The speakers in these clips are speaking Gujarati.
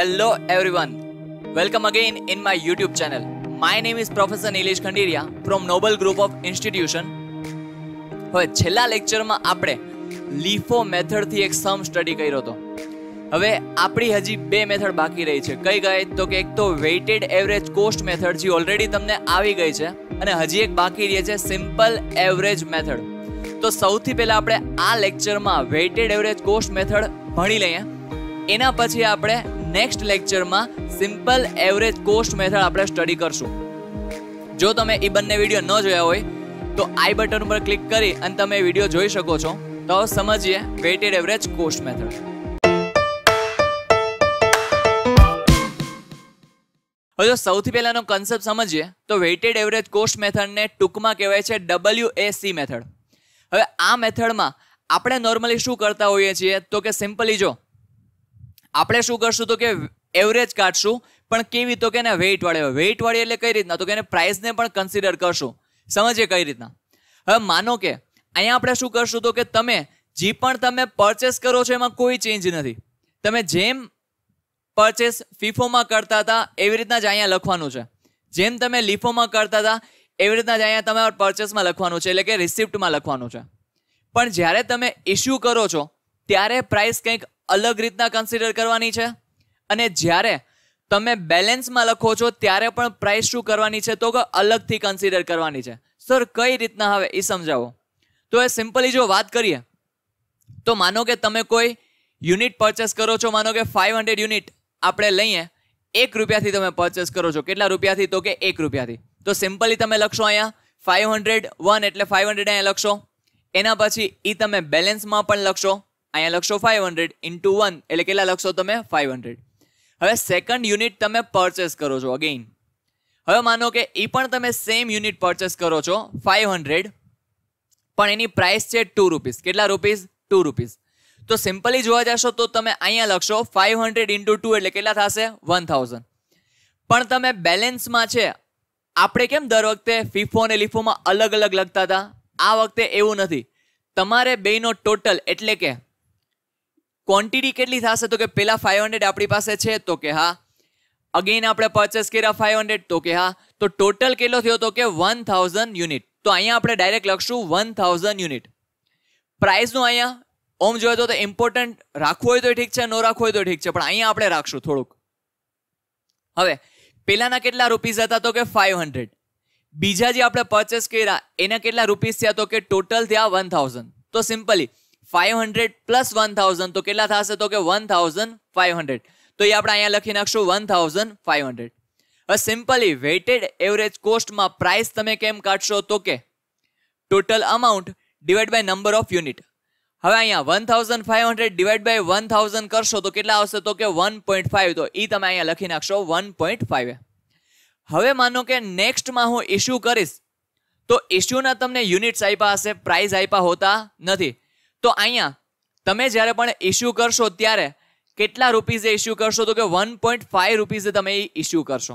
Hello everyone. Welcome again in my YouTube channel. My name is Professor Nilesh Khandiria from Noble Group of Institution. હવે છેલ્લા લેક્ચરમાં આપણે લીફો મેથડથી એક સમ સ્ટડી કર્યો હતો હવે આપણી હજી બે મેથડ બાકી રહી છે કઈ ગઈ તો કે એક તો વેઇટેડ એવરેજ કોસ્ટ મેથડ જે ઓલરેડી તમને આવી ગઈ છે અને હજી એક બાકી રહી છે સિમ્પલ એવરેજ મેથડ તો સૌથી પહેલાં આપણે આ લેક્ચરમાં વેઇટેડ એવરેજ કોસ્ટ મેથડ ભણી લઈએ એના પછી આપણે નેક્સ્ટ લેક્ચરમાં સિમ્પલ એવરેજ કોસ્ટ મેથડ આપણે સ્ટડી કરશું જો તમે એ બંને વિડીયો ન જોયા હોય તો આઈ બટન ઉપર ક્લિક કરી અને તમે વિડીયો જોઈ શકો છો તો સમજીએ વેઇટેડ એવરેજ કોસ્ટ મેથડ હવે જો સૌથી પહેલાંનો કન્સેપ્ટ સમજીએ તો વેઇટેડ એવરેજ કોસ્ટ મેથડને ટૂંકમાં કહેવાય છે ડબલ્યુ એ સી મેથડ હવે આ મેથડમાં આપણે નોર્મલી શું કરતા હોઈએ છીએ તો કે સિમ્પલી જો આપણે શું કરશું તો કે એવરેજ કાઢશું પણ કેવી તો કે એને વેઇટવાળી વેઇટવાળી એટલે કઈ રીતના તો કે એને પ્રાઇસને પણ કન્સિડર કરશું સમજે કઈ રીતના હવે માનો કે અહીંયા આપણે શું કરશું તો કે તમે જે પણ તમે પરચેસ કરો છો એમાં કોઈ ચેન્જ નથી તમે જેમ પરચેસ ફીફોમાં કરતા હતા એવી રીતના જ અહીંયા લખવાનું છે જેમ તમે લિફોમાં કરતા હતા એવી રીતના જ અહીંયા તમે પરચેસમાં લખવાનું છે એટલે કે રિસિપ્ટમાં લખવાનું છે પણ જ્યારે તમે ઇશ્યુ કરો છો ત્યારે પ્રાઇસ કંઈક અલગ રીતના કન્સિડર કરવાની છે અને જ્યારે તમે બેલેન્સમાં લખો છો ત્યારે પણ પ્રાઇસ શું કરવાની છે તો કે અલગથી કન્સિડર કરવાની છે સર કઈ રીતના હવે એ સમજાવો તો એ સિમ્પલી જો વાત કરીએ તો માનો કે તમે કોઈ યુનિટ પરચેસ કરો છો માનો કે ફાઇવ હંડ્રેડ યુનિટ આપણે લઈએ એક રૂપિયાથી તમે પરચેસ કરો છો કેટલા રૂપિયાથી તો કે એક રૂપિયાથી તો સિમ્પલી તમે લખશો અહીંયા ફાઈવ હંડ્રેડ વન એટલે ફાઇવ હંડ્રેડ અહીંયા લખશો એના પછી એ તમે બેલેન્સમાં પણ લખશો અહીંયા લખશો ફાઇવ હંડ્રેડ ઇન્ટુ વન એટલે કેટલા લખશો તમે ફાઇવ હંડ્રેડ હવે સેકન્ડ યુનિટ તમે પરચેસ કરો છો અગેઇન હવે માનો કે એ પણ તમે સેમ યુનિટ પરચેસ કરો છો ફાઇવ હંડ્રેડ પણ એની પ્રાઇસ છે ટુ રૂપીસ કેટલા રૂપીસ ટુ રૂપીસ તો સિમ્પલી જોવા જશો તો તમે અહીંયા લખશો ફાઇવ હંડ્રેડ ઇન્ટુ ટુ એટલે કેટલા થશે વન થાઉઝન્ડ પણ તમે બેલેન્સમાં છે આપણે કેમ દર વખતે ફીફો અને લિફોમાં અલગ અલગ લખતા હતા આ વખતે એવું નથી તમારે બેનો ટોટલ એટલે કે ક્વોન્ટિટી કેટલી થશે તો કે પેલા ફાઇવ હંડ્રેડ આપણી પાસે છે તો કે હા અગેન આપણે પરચેસ કર્યા ફાઇવ હંડ્રેડ તો કે હા તો ટોટલ કેટલો થયો તો કે વન થાઉઝન્ડ યુનિટ તો અહીંયા આપણે ડાયરેક્ટ લખશું વન થાઉઝન્ડ યુનિટ પ્રાઇસનું અહીંયા ઓમ જોઈએ તો ઇમ્પોર્ટન્ટ રાખવું હોય તો ઠીક છે ન રાખવું હોય તો ઠીક છે પણ અહીંયા આપણે રાખશું થોડુંક હવે પેલાના કેટલા રૂપીસ હતા તો કે ફાઇવ હંડ્રેડ બીજા જે આપણે પરચેસ કર્યા એના કેટલા રૂપીસ થયા તો કે ટોટલ થયા વન થાઉઝન્ડ તો simply five hundred plus one thousand તો કેટલા થશે તો કે વન થાઉઝન્ડ ફાઇવ હંડ્રેડ તો એ આપણે અહીંયા લખી નાખશું વન થાઉઝન્ડ ફાઇવ હંડ્રેડ હવે સિમ્પલી વેઇટેડ એવરેજ કોસ્ટમાં પ્રાઇસ તમે કેમ કાઢશો તો કે total amount divide by number of unit હવે અહીંયા one thousand five hundred divide by one thousand કરશો તો કેટલા આવશે તો કે વન પોઈન્ટ ફાઇવ તો એ તમે અહીંયા લખી નાખશો વન પોઈન્ટ ફાઈવ હવે માનો કે નેક્સ્ટમાં હું ઇસ્યુ કરીશ તો ઇસ્યુના તમને યુનિટ્સ આપ્યા હશે પ્રાઇઝ આપ્યા હોતા નથી તો અહીંયા તમે જ્યારે પણ ઇશ્યુ કરશો ત્યારે કેટલા રૂપીઝે ઇસ્યુ કરશો તો કે વન પોઈન્ટ ફાઈવ રૂપીઝે તમે એ ઇસ્યુ કરશો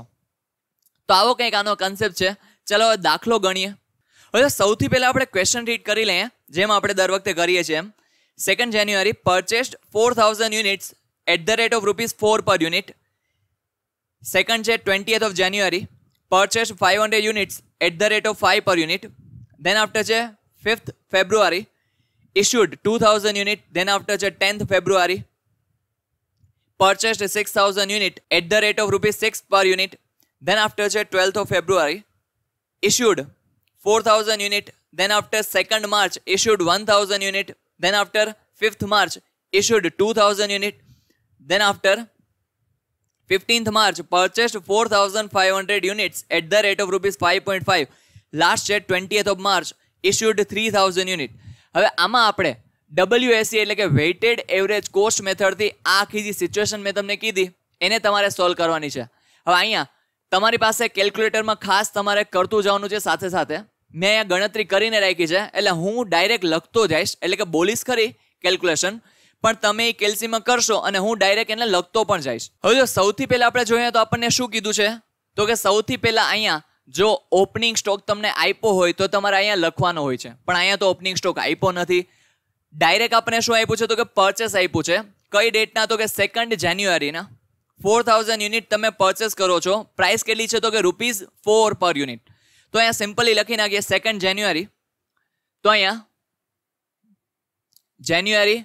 તો આવો કંઈક આનો કન્સેપ્ટ છે ચલો દાખલો ગણીએ હવે સૌથી પહેલાં આપણે ક્વેશ્ચન રીડ કરી લઈએ જેમ આપણે દર વખતે કરીએ છીએ એમ second January purchased four thousand units at the rate of rupees four per unit second છે twentieth of January purchased five hundred units at the rate of five per unit then after છે fifth February issued 2000 unit then after the 10th February purchased 6000 unit at the rate of rupees 6 per unit then after the 12th of February issued 4000 unit then after 2nd March issued 1000 unit then after 5th March issued 2000 unit then after 15th March purchased 4500 units at the rate of rupees 5.5 last year 20th of March issued 3000 unit હવે આમાં આપણે ડબલ્યુએસી e એટલે કે વેઇટેડ એવરેજ કોસ્ટ મેથડથી આ આખી જે સિચ્યુએશન મેં તમને કીધી એને તમારે સોલ્વ કરવાની છે હવે અહીંયા તમારી પાસે કેલ્ક્યુલેટરમાં ખાસ તમારે કરતું જવાનું છે સાથે સાથે મેં અહીંયા ગણતરી કરીને રાખી છે એટલે હું ડાયરેક્ટ લખતો જઈશ એટલે કે બોલીશ ખરી કેલ્ક્યુલેશન પણ તમે એ કેલ્સીમાં કરશો અને હું ડાયરેક્ટ એને લખતો પણ જઈશ હવે જો સૌથી પહેલાં આપણે જોઈએ તો આપણને શું કીધું છે તો કે સૌથી પહેલાં અહીંયા જો ઓપનિંગ સ્ટોક તમને આપ્યો હોય તો તમારે અહીંયા લખવાનો હોય છે પણ અહીંયા તો ઓપનિંગ સ્ટોક આપ્યો નથી ડાયરેક્ટ આપણે શું આપ્યું છે તો કે પરચેસ આપ્યું છે કઈ ડેટના તો કે સેકન્ડ જાન્યુઆરીના ફોર થાઉઝન્ડ યુનિટ તમે પરચેસ કરો છો પ્રાઇસ કેટલી છે તો કે રૂપીઝ ફોર પર યુનિટ તો અહીંયા સિમ્પલી લખી નાખીએ સેકન્ડ જાન્યુઆરી તો અહીંયા જાન્યુઆરી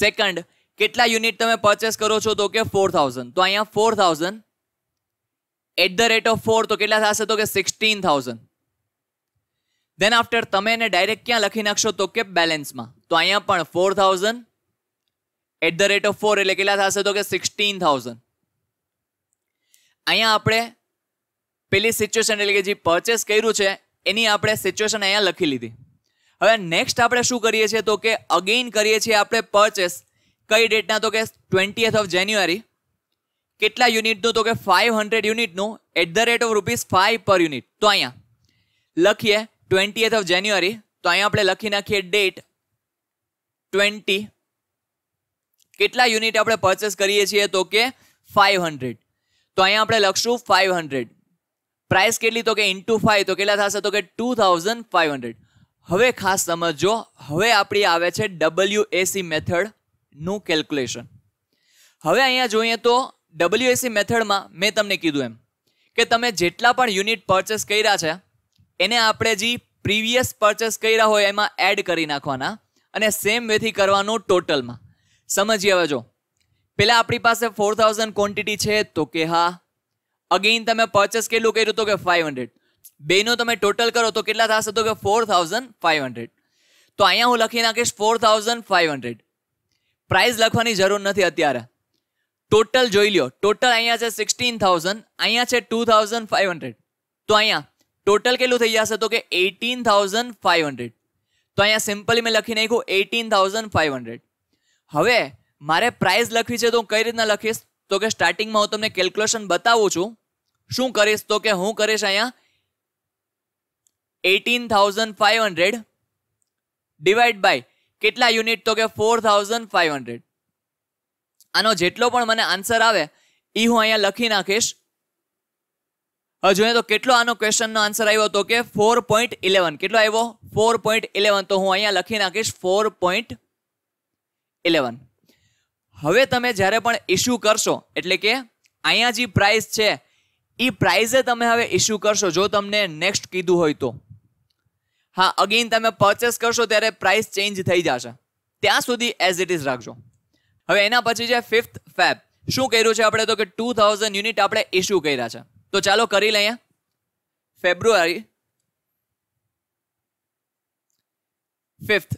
સેકન્ડ કેટલા યુનિટ તમે પરચેસ કરો છો તો કે ફોર થાઉઝન્ડ તો અહીંયા four thousand at the rate of four તો કેટલા થશે તો કે સિક્સટીન થાઉઝન્ડ દેન આફ્ટર તમે એને ડાયરેક્ટ ક્યાં લખી નાખશો તો કે બેલેન્સમાં તો અહીંયા પણ four thousand at the rate of four એટલે કેટલા થશે તો કે સિક્સટીન થાઉઝન્ડ અહીંયા આપણે પેલી સિચ્યુએશન એટલે કે જે પરચેસ કર્યું છે એની આપણે સિચ્યુએશન અહીંયા લખી લીધી હવે નેક્સ્ટ આપણે શું કરીએ છીએ તો કે અગેઇન કરીએ છીએ આપણે પરચેસ કઈ ડેટના તો કે ટ્વેન્ટીએથ ઓફ જાન્યુઆરી કેટલા યુનિટનું તો કે ફાઇવ હંડ્રેડ યુનિટનું at the rate of rupees five per unit તો અહીંયા લખીએ ટ્વેન્ટી ઓફ જાન્યુઆરી તો અહીંયા આપણે લખી નાખીએ ડેટ ટ્વેન્ટી કેટલા યુનિટ આપણે પરચેસ કરીએ છીએ તો કે ફાઇવ હંડ્રેડ તો અહીંયા આપણે લખશું ફાઇવ હંડ્રેડ પ્રાઇસ કેટલી તો કે ઇન્ટુ ફાઇવ તો કેટલા થશે તો કે ટુ થાઉઝન્ડ ફાઇવ હંડ્રેડ હવે ખાસ સમજો હવે આપણી આવે છે ડબલ્યુ એસી મેથડનું કેલ્ક્યુલેશન હવે અહીંયા જોઈએ તો ડબલ્યુએસી મેથડમાં મેં તમને કીધું એમ કે તમે જેટલા પણ યુનિટ પરચેસ કર્યા છે એને આપણે જે પ્રીવિયસ પરચેસ કર્યા હોય એમાં એડ કરી નાખવાના અને સેમ વેથી કરવાનું ટોટલમાં સમજીએ હવે જો પહેલાં આપણી પાસે ફોર થાઉઝન્ડ ક્વોન્ટિટી છે તો કે હા અગેઇન તમે પરચેસ કેટલું કર્યું તો કે ફાઇવ હંડ્રેડ બેનો તમે ટોટલ કરો તો કેટલા થશે તો કે ફોર થાઉઝન્ડ ફાઇવ હંડ્રેડ તો અહીંયા હું લખી નાખીશ four thousand five hundred price લખવાની જરૂર નથી અત્યારે ટોટલ જોઈ લ્યો ટોટલ અહીંયા છે સિક્સટીન થાઉઝન્ડ અહીંયા છે ટુ થાઉઝન્ડ ફાઇવ હંડ્રેડ તો અહીંયા ટોટલ કેટલું થઈ જશે તો કે એટીન થાઉઝન્ડ ફાઇવ હંડ્રેડ તો અહીંયા સિમ્પલી મેં લખી નાખ્યું એટીન થાઉઝન્ડ ફાઇવ હંડ્રેડ હવે મારે પ્રાઇસ લખવી છે તો હું કઈ રીતના લખીશ તો કે સ્ટાર્ટિંગમાં હું તમને કેલ્ક્યુલેશન બતાવું છું શું કરીશ તો કે હું કરીશ અહીંયા eighteen thousand five hundred divide by કેટલા યુનિટ તો કે ફોર થાઉઝન્ડ ફાઇવ હંડ્રેડ આનો જેટલો પણ મને આન્સર આવે એ હું અહીંયા લખી નાખીશ હવે જોઈએ તો કેટલો આનો ક્વેશ્ચનનો આન્સર આવ્યો હતો કે ફોર પોઈન્ટ ઇલેવન કેટલો આવ્યો ફોર પોઈન્ટ ઇલેવન તો હું અહીંયા લખી નાખીશ ફોર પોઈન્ટ ઇલેવન હવે તમે જ્યારે પણ ઇશ્યુ કરશો એટલે કે અહીંયા જે પ્રાઇસ છે એ પ્રાઇઝે તમે હવે ઇસ્યુ કરશો જો તમને નેક્સ્ટ કીધું હોય તો હા અગેન તમે પરચેસ કરશો ત્યારે પ્રાઇસ ચેન્જ થઈ જશે ત્યાં સુધી એઝ ઇટ ઇઝ રાખજો હવે એના પછી છે ફિફ્થ ફેબ શું કર્યું છે આપણે તો કે ટુ થાઉઝન્ડ યુનિટ આપણે ઇસ્યુ કર્યા છે તો ચાલો કરી લઈએ ફેબ્રુઆરી ફિફ્થ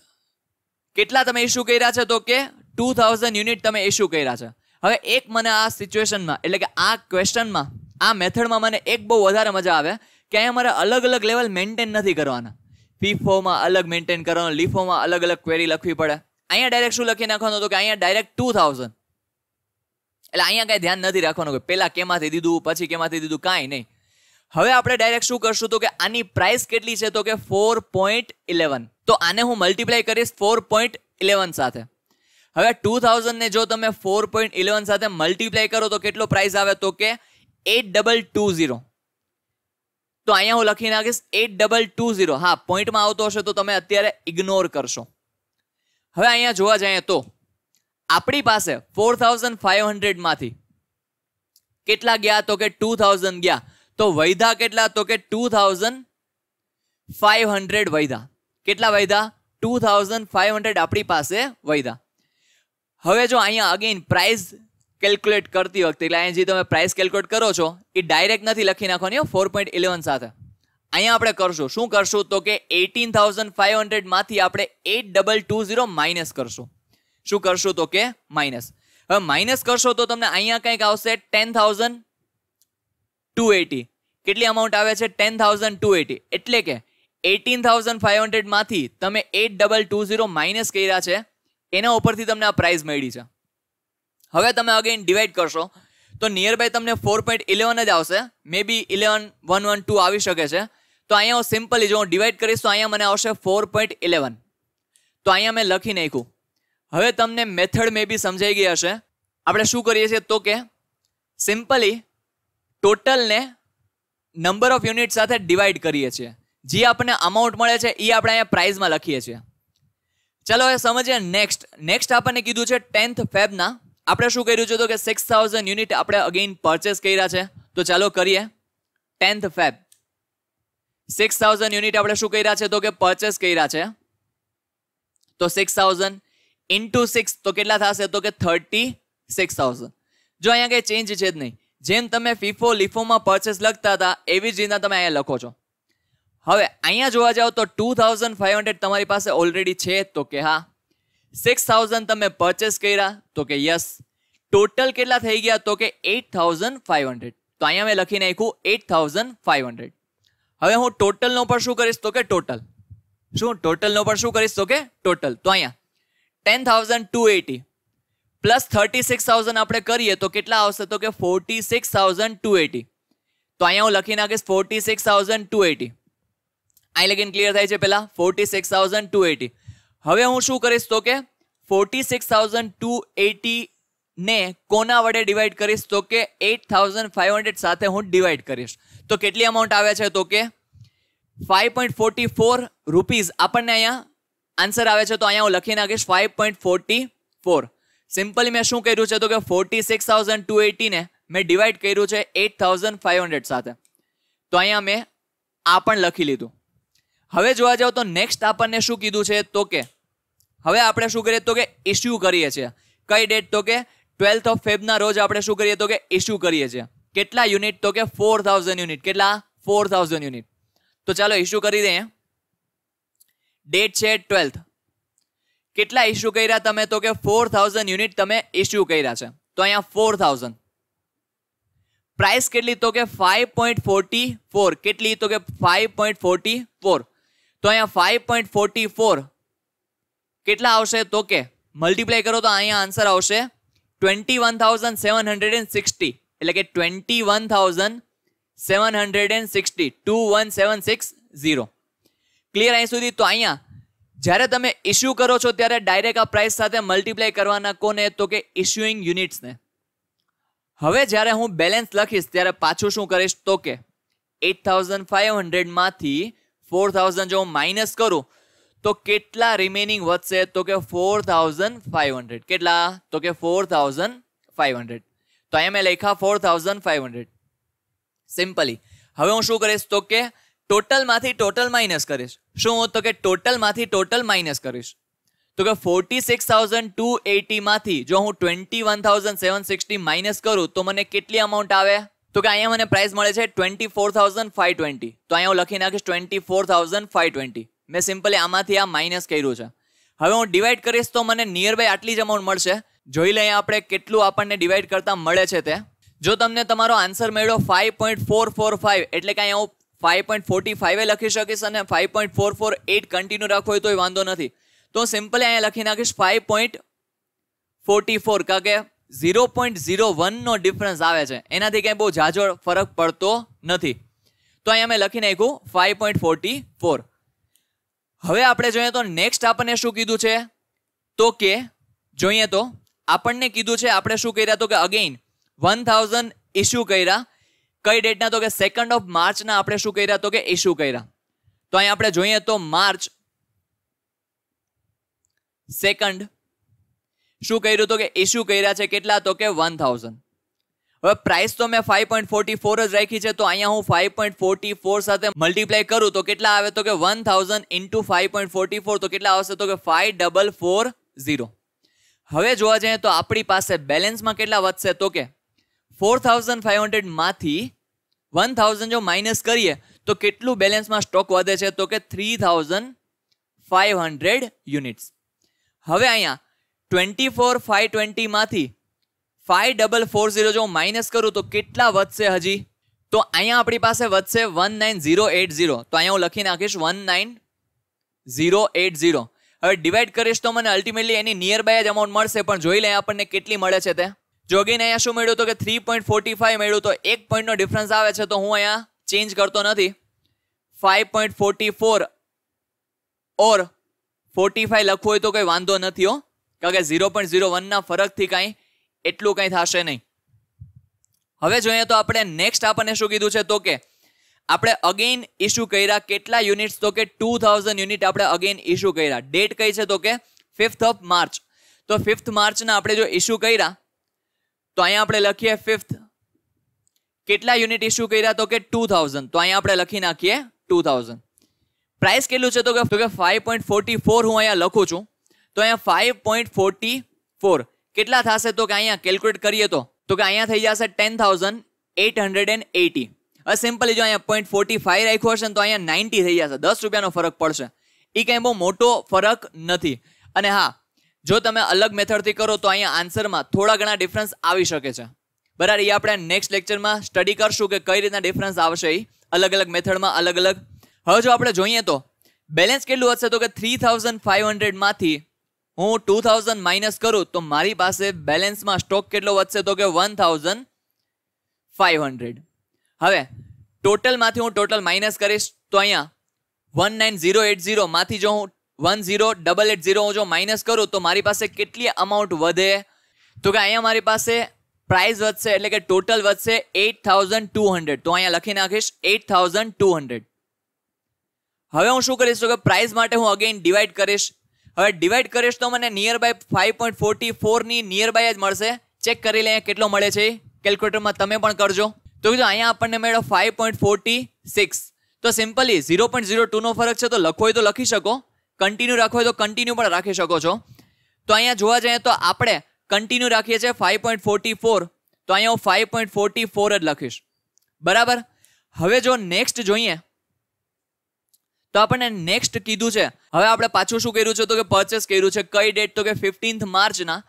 કેટલા તમે ઇસ્યુ કર્યા છે તો કે ટુ થાઉઝન્ડ યુનિટ તમે ઇસ્યુ કર્યા છે હવે એક મને આ સિચ્યુએશનમાં એટલે કે આ ક્વેશ્ચનમાં આ મેથડમાં મને એક બહુ વધારે મજા આવે કે અહીંયા મારે અલગ અલગ લેવલ મેન્ટેન નથી કરવાના ફીફોમાં અલગ મેન્ટેન કરવાનું લીફોમાં અલગ અલગ ક્વેરી લખવી પડે અહીંયા ડાયરેક્ટ શું લખી નાખવાનું હતું કે અહીંયા ડાયરેક્ટ ટુ થાઉઝન્ડ એટલે અહીંયા કાંઈ ધ્યાન નથી રાખવાનું કે પહેલાં કેમાંથી દીધું પછી કેમાંથી દીધું કાંઈ નહીં હવે આપણે ડાયરેક્ટ શું કરશું તો કે આની પ્રાઇસ કેટલી છે તો કે ફોર પોઈન્ટ ઇલેવન તો આને હું મલ્ટીપ્લાય કરીશ ફોર પોઈન્ટ ઇલેવન સાથે હવે ટુ થાઉઝન્ડને જો તમે ફોર પોઈન્ટ ઇલેવન સાથે મલ્ટીપ્લાય કરો તો કેટલો પ્રાઇસ આવે તો કે એટ ડબલ ટુ ઝીરો તો અહીંયા હું લખી નાખીશ એટ ડબલ ટુ ઝીરો હા પોઈન્ટમાં આવતો હશે તો તમે અત્યારે ઇગ્નોર કરશો હવે અહીંયા જોવા જઈએ તો આપણી પાસે ફોર થાઉઝન્ડ ફાઇવ હંડ્રેડમાંથી કેટલા ગયા તો કે ટુ થાઉઝન્ડ ગયા તો વૈધા કેટલા તો કે ટુ થાઉઝન્ડ ફાઇવ હંડ્રેડ વૈધા કેટલા વૈધા ટુ થાઉઝન્ડ ફાઇવ હંડ્રેડ આપણી પાસે વૈધા હવે જો અહીંયા અગેન પ્રાઇસ કેલ્ક્યુલેટ કરતી વખતે એટલે અહીંયા જે તમે પ્રાઇસ કેલ્ક્યુલેટ કરો છો એ ડાયરેક્ટ નથી લખી નાખવાની ફોર પોઈન્ટ ઇલેવન સાથે અહીંયા આપણે કરશું શું કરશું તો કે એટીન થાઉઝન્ડ ફાઇવ હંડ્રેડમાંથી આપણે eight double two zero minus કરશું શું કરશું તો કે માઇનસ હવે માઇનસ કરશો તો તમને અહીંયા કંઈક આવશે ટેન થાઉઝન્ડ ટુ એટી કેટલી અમાઉન્ટ આવે છે ટેન થાઉઝન્ડ ટુ એટી એટલે કે એટીન થાઉઝન્ડ ફાઇવ હંડ્રેડમાંથી તમે eight double two zero minus કર્યા છે એના ઉપરથી તમને આ પ્રાઇઝ મળી છે હવે તમે અગેન ડિવાઈડ કરશો તો નિયર બાય તમને ફોર પોઈન્ટ ઇલેવન જ આવશે may be eleven one one two આવી શકે છે તો અહીંયા હું સિમ્પલી જો હું ડિવાઈડ કરીશ તો અહીંયા મને આવશે ફોર પોઈન્ટ ઇલેવન તો અહીંયા મેં લખી નાખ્યું હવે તમને મેથડ મે બી સમજાઈ ગઈ હશે આપણે શું કરીએ છીએ તો કે સિમ્પલી ટોટલને નંબર ઓફ યુનિટ સાથે ડિવાઈડ કરીએ છીએ જે આપણને અમાઉન્ટ મળે છે એ આપણે અહીંયા પ્રાઇઝમાં લખીએ છીએ ચલો હવે સમજીએ નેક્સ્ટ નેક્સ્ટ આપણને કીધું છે ટેન્થ ફેબના આપણે શું કર્યું છે તો કે સિક્સ થાઉઝન્ડ યુનિટ આપણે અગેઇન પરચેસ કર્યા છે તો ચાલો કરીએ ટેન્થ ફેબ 6000 યુનિટ આપણે શું કઈ રહ્યા છે તો કે પરચેસ કઈ રહ્યા છે તો 6000 * 6 તો કેટલા થાશે તો કે 36000 જો અહીંયા કે ચેન્જ છે જ નહીં જેમ તમે ફિફો લિફો માં પરચેસ લખતા હતા એવી જйна તમે અહીંયા લખો છો હવે અહીંયા જોવા જાવ તો 2500 તમારી પાસે ઓલરેડી છે તો કે હા 6000 તમે પરચેસ કર્યા તો કે યસ ટોટલ કેટલા થઈ ગયા તો કે 8500 તો અહીંયા મે લખી નાખું 8500 હવે હું ટોટલનો પર શું કરીશ તો કે ટોટલ શું ટોટલનો પર શું કરીશ તો કે ટોટલ તો અહીંયા ten thousand two eighty plus thirty six thousand આપણે કરીએ તો કેટલા આવશે તો કે forty six thousand two eighty તો અહીંયા હું લખી નાખીશ forty six thousand two eighty અહીં લગીને ક્લિયર થાય છે પહેલાં forty six thousand two eighty હવે હું શું કરીશ તો કે ફોર્ટી સિક્સ થાઉઝન્ડ ટુ એટીને કોના વડે ડિવાઈડ કરીશ તો કે એટ થાઉઝન્ડ ફાઇવ હંડ્રેડ સાથે હું ડિવાઈડ કરીશ તો કેટલી અમાઉન્ટ આવે છે તો કે five point forty four rupees આપણને અહીંયા આન્સર આવે છે તો અહીંયા હું લખી નાખીશ five point forty four simply મેં શું કર્યું છે તો કે ફોર્ટી સિક્સ થાઉઝન્ડ ટુ એટીને મેં ડિવાઈડ કર્યું છે એટ થાઉઝન્ડ ફાઈવ હંડ્રેડ સાથે તો અહીંયા મેં આ પણ લખી લીધું હવે જોવા જાઓ તો નેક્સ્ટ આપણને શું કીધું છે તો કે હવે આપણે શું કરીએ તો કે ઇસ્યુ કરીએ છીએ કઈ ડેટ તો કે ટ્વેલ્થ ઓફ ફેબના રોજ આપણે શું કરીએ તો કે ઇસ્યુ કરીએ છીએ કેટલા યુનિટ તો કે ફોર થાઉઝન્ડ યુનિટ કેટલા ફોર થાઉઝન્ડ યુનિટ તો ચાલો ઇસ્યુ કરી દઈએ ડેટ છે ટ્વેલ્થ કેટલા ઇસ્યુ કર્યા તમે તો કે ફોર થાઉઝન્ડ યુનિટ તમે ઇસ્યુ કર્યા છે તો અહીંયા ફોર થાઉઝન્ડ પ્રાઇસ કેટલી તો કે ફાઇવ પોઈન્ટ ફોર્ટી ફોર કેટલી તો કે ફાઇવ પોઈન્ટ ફોર્ટી ફોર તો અહીંયા ફાઇવ પોઈન્ટ ફોર્ટી ફોર કેટલા આવશે તો કે મલ્ટીપ્લાય કરો તો અહીંયા આન્સર આવશે twenty one thousand seven hundred and sixty એટલે કે twenty one thousand seven hundred and sixty two one seven six zero clear અહીં સુધી તો અહીંયા જ્યારે તમે ઇશ્યુ કરો છો ત્યારે ડાયરેક્ટ આ પ્રાઇસ સાથે મલ્ટીપ્લાય કરવાના કોને તો કે ઇસ્યુઇંગ યુનિટ્સને હવે જ્યારે હું બેલેન્સ લખીશ ત્યારે પાછું શું કરીશ તો કે એટ થાઉઝન્ડ ફાઇવ હંડ્રેડમાંથી ફોર થાઉઝન્ડ જો હું માઇનસ કરું તો કેટલા રિમેનિંગ વધશે તો કે ફોર થાઉઝન્ડ ફાઇવ હંડ્રેડ કેટલા તો કે ફોર થાઉઝન્ડ ફાઇવ હંડ્રેડ તો અહીંયા મેં લખ્યા four thousand five hundred simply હવે હું શું કરીશ તો કે ટોટલમાંથી ટોટલ માઇનસ કરીશ શું હું તો કે ટોટલમાંથી ટોટલ માઇનસ કરીશ તો કે ફોર્ટી સિક્સ થાઉઝન્ડ ટુ એટીમાંથી જો હું twenty one thousand seven sixty minus કરું તો મને કેટલી અમાઉન્ટ આવે તો કે અહીંયા મને પ્રાઇસ મળે છે twenty four thousand five twenty તો અહીંયા હું લખી નાખીશ twenty four thousand five twenty મેં સિમ્પલી આમાંથી આ માઇનસ કર્યું છે હવે હું ડિવાઈડ કરીશ તો મને નિયર બાય આટલી જ અમાઉન્ટ મળશે જોઈ લઈએ આપણે કેટલું આપણને ડિવાઈડ કરતા મળે છે તે જો તમને તમારો આન્સર મળ્યો five point four four five એટલે કાંઈ હું ફાઈવ પોઈન્ટ ફોર્ટી ફાઈવે લખી શકીશ અને five point four four eight continue રાખવો હોય તોય વાંધો નથી તો સિમ્પલી અહીંયા લખી નાખીશ ફાઈવ પોઈન્ટ ફોર્ટી ફોર કારણ કે ઝીરો પોઈન્ટ ઝીરો વનનો ડિફરન્સ આવે છે એનાથી કંઈ બહુ ઝાઝો ફરક પડતો નથી તો અહીંયા મેં લખી નાખ્યું ફાઈવ પોઈન્ટ ફોર્ટી ફોર હવે આપણે જોઈએ તો નેક્સ્ટ આપણને શું કીધું છે તો કે જોઈએ તો આપણને કીધું છે આપણે શું કર્યા તો કે અગેઇન વન થાઉઝન્ડ ઇસ્યુ કર્યા કઈ ડેટના તો કે સેકન્ડ ઓફ માર્ચના આપણે શું કર્યા તો કે ઇસ્યુ કર્યા તો અહીંયા આપણે જોઈએ તો માર્ચ સેકન્ડ શું કર્યું તો કે ઇસ્યુ કર્યા છે કેટલા તો કે વન થાઉઝન્ડ હવે પ્રાઇસ તો મેં ફાઈવ પોઈન્ટ ફોર્ટી ફોર જ રાખી છે તો અહીંયા હું ફાઈવ પોઈન્ટ ફોર્ટી ફોર સાથે મલ્ટીપ્લાય કરું તો કેટલા આવે તો કે one thousand into five point forty four તો કેટલા આવશે તો કે ફાઈવ ડબલ ફોર ઝીરો હવે જોવા જઈએ તો આપણી પાસે બેલેન્સમાં કેટલા વધશે તો કે ફોર થાઉઝન્ડ ફાઇવ હંડ્રેડમાંથી વન થાઉઝન્ડ જો માઇનસ કરીએ તો કેટલું બેલેન્સમાં સ્ટોક વધે છે તો કે three thousand five hundred units હવે અહીંયા ટ્વેન્ટી ફોર ફાઇવ ટ્વેન્ટીમાંથી ફાઇવ ડબલ ફોર ઝીરો જો માઇનસ કરું તો કેટલા વધશે હજી તો અહીંયા આપણી પાસે વધશે one nine zero eight zero તો અહીંયા હું લખી નાખીશ one nine zero eight zero હવે ડિવાઈડ કરીશ તો મને અલ્ટિમેટલી એની નિયર બાય જ અમાઉન્ટ મળશે પણ જોઈ લે આપણને કેટલી મળે છે તે જોગીને અહીંયા શું મળ્યું તો કે થ્રી પોઈન્ટ ફોર્ટી ફાઈવ મળ્યું તો એક પોઈન્ટનો ડિફરન્સ આવે છે તો હું અહીંયા ચેન્જ કરતો નથી five point forty four or forty five લખવું હોય તો કંઈ વાંધો નથી હો કારણ કે ઝીરો પોઈન્ટ ઝીરો વનના ફરકથી કાંઈ એટલું કંઈ થશે નહીં હવે જોઈએ તો આપણે નેક્સ્ટ આપણને શું કીધું છે તો કે આપણે અગેન ઇસ્યુ કર્યા કેટલા યુનિટ્સ તો કે ટુ થાઉઝન્ડ યુનિટ આપણે અગેન ઇસ્યુ કર્યા ડેટ કઈ છે તો કે ફિફ્થ ઓફ માર્ચ તો ફિફ્થ માર્ચના આપણે જો ઇસ્યુ કર્યા તો અહીંયા આપણે લખીએ ફિફ્થ કેટલા યુનિટ ઇસ્યુ કર્યા તો કે ટુ થાઉઝન્ડ તો અહીંયા આપણે લખી નાખીએ ટુ થાઉઝન્ડ પ્રાઇસ કેટલું છે તો કે ફાઇવ પોઈન્ટ ફોર્ટી ફોર હું અહીંયા લખું છું તો અહીંયા ફાઇવ પોઈન્ટ ફોર્ટી ફોર કેટલા થશે તો કે અહીંયા કેલ્ક્યુલેટ કરીએ તો તો કે અહીંયા થઈ જશે ten thousand eight hundred and eighty હવે સિમ્પલી જો અહીંયા પોઈન્ટ ફોર્ટી ફાઈવ રાખ્યો હશે તો અહીંયા નાઇન્ટી થઈ જશે દસ રૂપિયાનો ફરક પડશે એ કંઈ બહુ મોટો ફરક નથી અને હા જો તમે અલગ મેથડથી કરો તો અહીંયા આન્સરમાં થોડા ઘણા ડિફરન્સ આવી શકે છે બરાબર એ આપણે નેક્સ્ટ લેક્ચરમાં સ્ટડી કરશું કે કઈ રીતના ડિફરન્સ આવશે એ અલગ અલગ મેથડમાં અલગ અલગ હવે જો આપણે જોઈએ તો બેલેન્સ કેટલું હશે તો કે થ્રી થાઉઝન્ડ ફાઇવ હંડ્રેડમાંથી હું ટુ થાઉઝન્ડ માઇનસ કરું તો મારી પાસે બેલેન્સમાં સ્ટોક કેટલો વધશે તો કે વન થાઉઝન્ડ ફાઇવ હંડ્રેડ હવે ટોટલમાંથી હું ટોટલ માઇનસ કરીશ તો અહીંયા વન નાઇન ઝીરો એટ ઝીરોમાંથી જો હું one zero double eight zero હું જો માઇનસ કરું તો મારી પાસે કેટલી અમાઉન્ટ વધે તો કે અહીંયા મારી પાસે પ્રાઇસ વધશે એટલે કે ટોટલ વધશે એટ થાઉઝન્ડ ટુ હંડ્રેડ તો અહીંયા લખી નાખીશ એટ થાઉઝન્ડ ટુ હંડ્રેડ હવે હું શું કરીશ તો કે પ્રાઇસ માટે હું અગેન ડિવાઈડ કરીશ હવે ડિવાઈડ કરીશ તો મને near by five point forty ફોરની નિયર બાય જ મળશે ચેક કરી લઈએ કેટલો મળે છે કેલ્ક્યુલેટરમાં તમે પણ કરજો તો કીધું અહીંયા આપણને મળ્યો ફાઈવ પોઈન્ટ ફોર્ટી સિક્સ તો સિમ્પલી ઝીરો પોઈન્ટ ઝીરો ટુનો ફરક છે તો લખો હોય તો લખી શકો કન્ટિન્યુ રાખો હોય તો કન્ટિન્યુ પણ રાખી શકો છો તો અહીંયા જોવા જઈએ તો આપણે કન્ટિન્યુ રાખીએ છીએ ફાઈવ પોઈન્ટ ફોર્ટી ફોર તો અહીંયા હું ફાઈવ પોઈન્ટ ફોર્ટી ફોર જ લખીશ બરાબર હવે જો નેક્સ્ટ જોઈએ તો આપણને નેક્સ્ટ કીધું છે હવે આપણે પાછું શું કર્યું છે તો કે પરચેસ કર્યું છે કઈ ડેટ તો કે ફિફ્ટીન્થ માર્ચના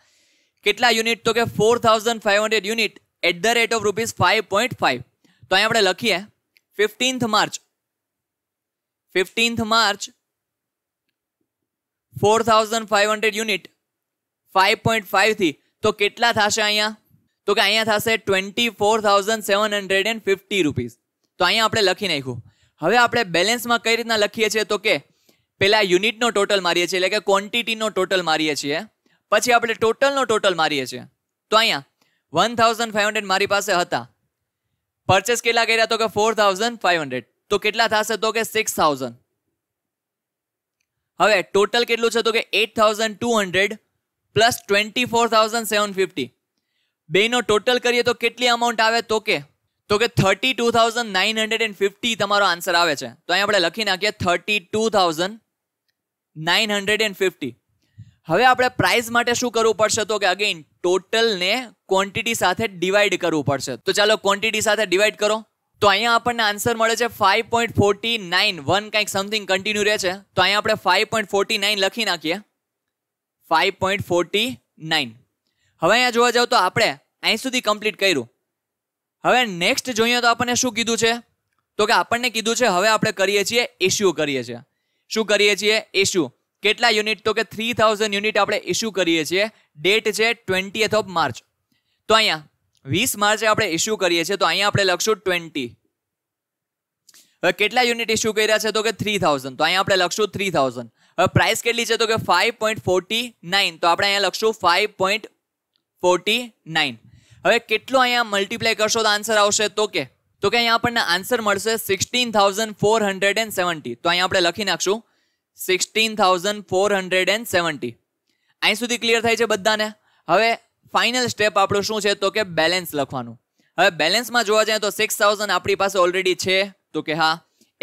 કેટલા યુનિટ તો કે four thousand five hundred unit at the rate of rupees five point five તો અહીં આપણે લખીએ fifteenth March fifteenth March four thousand five hundred unit five point ફાઇવથી તો કેટલા થશે અહીંયા તો કે અહીંયા થશે twenty four thousand seven hundred and fifty rupees તો અહીંયા આપણે લખી નાખ્યું હવે આપણે બેલેન્સમાં કઈ રીતના લખીએ છીએ તો કે પહેલાં યુનિટનો ટોટલ મારીએ છીએ એટલે કે ક્વોન્ટિટીનો ટોટલ મારીએ છીએ પછી આપણે ટોટલનો ટોટલ મારીએ છીએ તો અહીંયા વન થાઉઝન્ડ ફાઈવ હંડ્રેડ મારી પાસે હતા પરચેસ કેટલા કર્યા તો કે ફોર થાઉઝન્ડ ફાઈવ હંડ્રેડ તો કેટલા થશે તો કે સિક્સ થાઉઝન્ડ હવે ટોટલ કેટલું છે તો કે eight thousand two hundred plus twenty four thousand seven fifty બેનો ટોટલ કરીએ તો કેટલી અમાઉન્ટ આવે તો કે તો કે thirty two thousand nine hundred and fifty તમારો આન્સર આવે છે તો અહીં આપણે લખી નાખીએ thirty two thousand nine hundred and fifty હવે આપણે પ્રાઇઝ માટે શું કરવું પડશે તો કે અગેન ટોટલને ક્વોન્ટિટી સાથે ડિવાઈડ કરવું પડશે તો ચાલો ક્વોન્ટિટી સાથે ડિવાઈડ કરો તો અહીંયા આપણને આન્સર મળે છે five point forty nine one કંઈક સમથિંગ કન્ટિન્યુ રહે છે તો અહીંયા આપણે ફાઈવ પોઈન્ટ ફોર્ટી નાઇન લખી નાખીએ ફાઈવ પોઈન્ટ ફોર્ટી નાઇન હવે અહીંયા જોવા જાવ તો આપણે અહીં સુધી કમ્પ્લીટ કર્યું હવે નેક્સ્ટ જોઈએ તો આપણને શું કીધું છે તો કે આપણને કીધું છે હવે આપણે કરીએ છીએ ઇસ્યુ કરીએ છીએ શું કરીએ છીએ ઇસ્યુ કેટલા યુનિટ તો કે થ્રી થાઉઝન્ડ યુનિટ આપણે ઇસ્યુ કરીએ છીએ ડેટ છે ટ્વેન્ટીએથ ઓફ માર્ચ તો અહીંયા વીસ માર્ચે આપણે ઇસ્યુ કરીએ છીએ તો અહીંયા આપણે લખશું ટ્વેન્ટી હવે કેટલા યુનિટ ઇસ્યુ કર્યા છે તો કે થ્રી થાઉઝન્ડ તો અહીંયા આપણે લખશું થ્રી થાઉઝન્ડ હવે પ્રાઇસ કેટલી છે તો કે ફાઇવ પોઈન્ટ ફોર્ટી નાઇન તો આપણે અહીંયા લખશું ફાઇવ પોઈન્ટ ફોર્ટી નાઇન હવે કેટલો અહીંયા મલ્ટીપ્લાય કરશો તો આન્સર આવશે તો કે તો કે અહીંયા આપણને આન્સર મળશે sixteen thousand four hundred and seventy તો અહીંયા આપણે લખી નાખશું sixteen thousand four hundred and seventy અહીં સુધી ક્લિયર થાય છે બધાને હવે ફાઇનલ સ્ટેપ આપણું શું છે તો કે બેલેન્સ લખવાનું હવે બેલેન્સમાં જોવા જઈએ તો સિક્સ થાઉઝન્ડ આપણી પાસે ઓલરેડી છે તો કે હા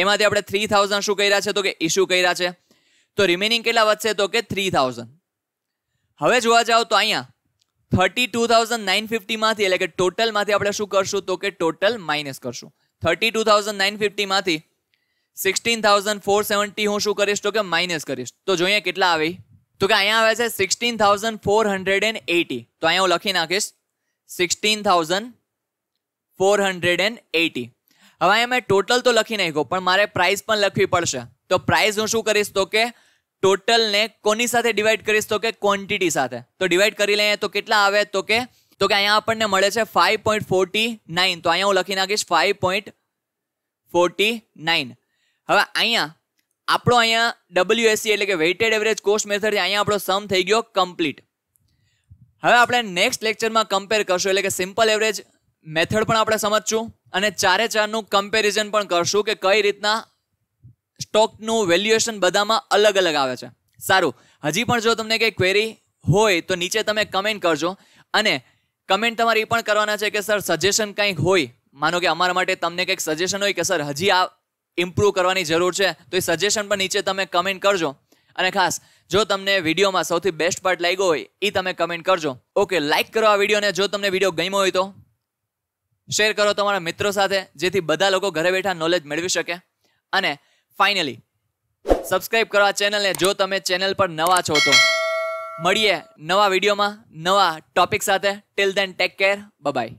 એમાંથી આપણે થ્રી થાઉઝન્ડ શું કર્યા છે તો કે ઇસ્યુ કર્યા છે તો રિમેનિંગ કેટલા વધશે તો કે થ્રી થાઉઝન્ડ હવે જોવા જાઓ તો અહીંયા થર્ટી ટુ થાઉઝન્ડ નાઇન ફિફ્ટીમાંથી એટલે કે ટોટલમાંથી આપણે શું કરશું તો કે ટોટલ માઇનસ કરશું થર્ટી ટુ થાઉઝન્ડ નાઇન ફિફ્ટીમાંથી સિક્સટીન થાઉઝન્ડ ફોર સેવન્ટી હું શું કરીશ તો કે માઇનસ કરીશ તો જોઈએ કેટલા આવી તો કે અહીંયા આવે છે sixteen thousand four hundred and eighty તો અહીંયા હું લખી નાખીશ sixteen thousand four hundred and eighty હવે અહીંયા મેં ટોટલ તો લખી નાખ્યો પણ મારે પ્રાઇસ પણ લખવી પડશે તો પ્રાઇસ હું શું કરીશ તો કે ટોટલને કોની સાથે ડિવાઈડ કરીશ તો કે ક્વોન્ટિટી સાથે તો ડિવાઈડ કરી લઈએ તો કેટલા આવે તો કે તો કે અહીંયા આપણને મળે છે ફાઇવ પોઈન્ટ ફોર્ટી નાઇન તો અહીંયા હું લખી નાખીશ ફાઇવ પોઈન્ટ ફોર્ટી નાઇન હવે અહીંયા આપણો અહીંયા ડબલ્યુએસસી e એટલે કે વેઇટેડ એવરેજ કોસ્ટ મેથડ અહીંયા આપણો સમ થઈ ગયો કમ્પ્લીટ હવે આપણે નેક્સ્ટ લેક્ચરમાં કમ્પેર કરશું એટલે કે સિમ્પલ એવરેજ મેથડ પણ આપણે સમજશું અને ચારે ચારનું કમ્પેરિઝન પણ કરશું કે કઈ રીતના સ્ટોકનું વેલ્યુએશન બધામાં અલગ અલગ આવે છે સારું હજી પણ જો તમને કંઈ ક્વેરી હોય તો નીચે તમે કમેન્ટ કરજો અને કમેન્ટ તમારે એ પણ કરવાના છે કે સર સજેશન કંઈક હોય માનો કે અમારા માટે તમને કંઈક સજેશન હોય કે સર હજી આ ઇમ્પ્રૂવ કરવાની જરૂર છે તો એ સજેશન પણ નીચે તમે કમેન્ટ કરજો અને ખાસ જો તમને વિડીયોમાં સૌથી બેસ્ટ પાર્ટ લાગ્યો હોય એ તમે કમેન્ટ કરજો ઓકે લાઇક કરો આ વિડીયોને જો તમને વિડીયો ગમ્યો હોય તો શેર કરો તમારા મિત્રો સાથે જેથી બધા લોકો ઘરે બેઠા નોલેજ મેળવી શકે અને ફાઇનલી સબસ્ક્રાઇબ કરો આ ચેનલને જો તમે ચેનલ પર નવા છો તો મળીએ નવા વિડીયોમાં નવા ટોપિક સાથે till then take care by